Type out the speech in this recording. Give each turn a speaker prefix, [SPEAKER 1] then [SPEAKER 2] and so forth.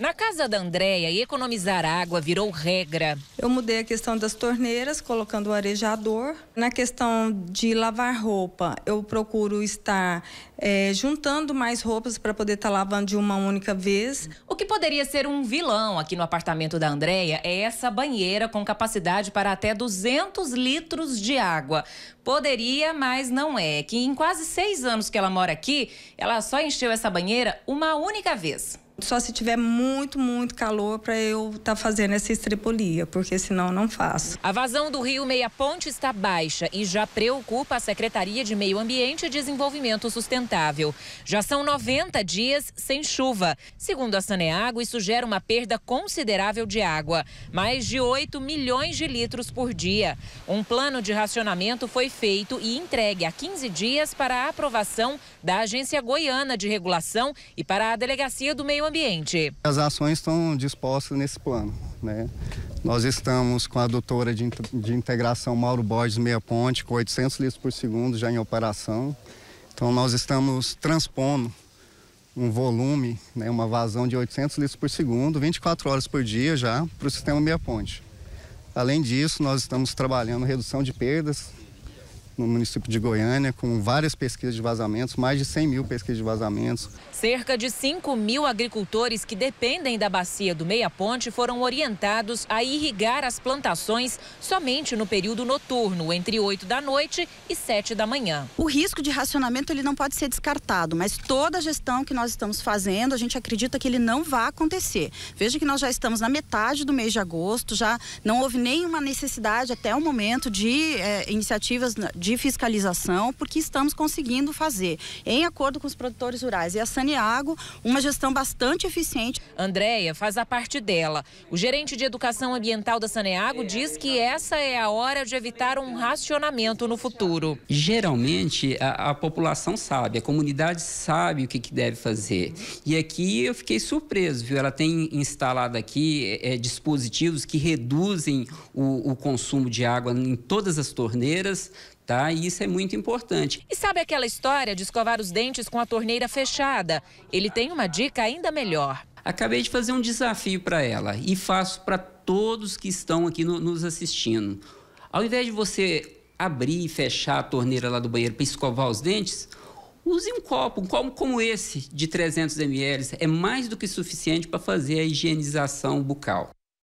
[SPEAKER 1] Na casa da Andréia, economizar água virou regra.
[SPEAKER 2] Eu mudei a questão das torneiras, colocando o arejador. Na questão de lavar roupa, eu procuro
[SPEAKER 1] estar é, juntando mais roupas para poder estar tá lavando de uma única vez. O que poderia ser um vilão aqui no apartamento da Andréia é essa banheira com capacidade para até 200 litros de água. Poderia, mas não é. Que em quase seis anos que ela mora aqui, ela só encheu essa banheira uma única vez. Só se tiver
[SPEAKER 2] muito, muito calor para eu estar tá fazendo essa estrepolia, porque senão não faço.
[SPEAKER 1] A vazão do rio Meia Ponte está baixa e já preocupa a Secretaria de Meio Ambiente e Desenvolvimento Sustentável. Já são 90 dias sem chuva. Segundo a Saneago, isso gera uma perda considerável de água, mais de 8 milhões de litros por dia. Um plano de racionamento foi feito e entregue há 15 dias para a aprovação da Agência Goiana de Regulação e para a Delegacia do Meio Ambiente ambiente.
[SPEAKER 3] As ações estão dispostas nesse plano. Né? Nós estamos com a doutora de, de integração Mauro Borges Meia Ponte, com 800 litros por segundo já em operação. Então, nós estamos transpondo um volume, né, uma vazão de 800 litros por segundo, 24 horas por dia já, para o sistema Meia Ponte. Além disso, nós estamos trabalhando redução de perdas no município de Goiânia, com várias pesquisas de vazamentos, mais de 100 mil pesquisas de vazamentos.
[SPEAKER 1] Cerca de 5 mil agricultores que dependem da bacia do Meia Ponte foram orientados a irrigar as plantações somente no período noturno, entre 8 da noite e 7 da manhã.
[SPEAKER 4] O risco de racionamento ele não pode ser descartado, mas toda a gestão que nós estamos fazendo, a gente acredita que ele não vai acontecer. Veja que nós já estamos na metade do mês de agosto, já não houve nenhuma necessidade até o momento de é, iniciativas de de fiscalização, porque estamos conseguindo fazer, em acordo com os produtores rurais e a Saniago, uma gestão bastante eficiente.
[SPEAKER 1] Andréia faz a parte dela. O gerente de educação ambiental da Saneago diz que essa é a hora de evitar um racionamento no futuro.
[SPEAKER 2] Geralmente, a, a população sabe, a comunidade sabe o que, que deve fazer. E aqui eu fiquei surpreso, viu? Ela tem instalado aqui é, é dispositivos que reduzem o, o consumo de água em todas as torneiras, tá? E isso é muito importante.
[SPEAKER 1] E sabe aquela história de escovar os dentes com a torneira fechada? Ele tem uma dica ainda melhor. Acabei de
[SPEAKER 2] fazer um desafio para ela e faço para todos que estão aqui no, nos assistindo. Ao invés de você abrir e fechar a torneira lá do banheiro para escovar os dentes, use um copo, um copo como esse de 300 ml, é mais do que suficiente para fazer a higienização bucal.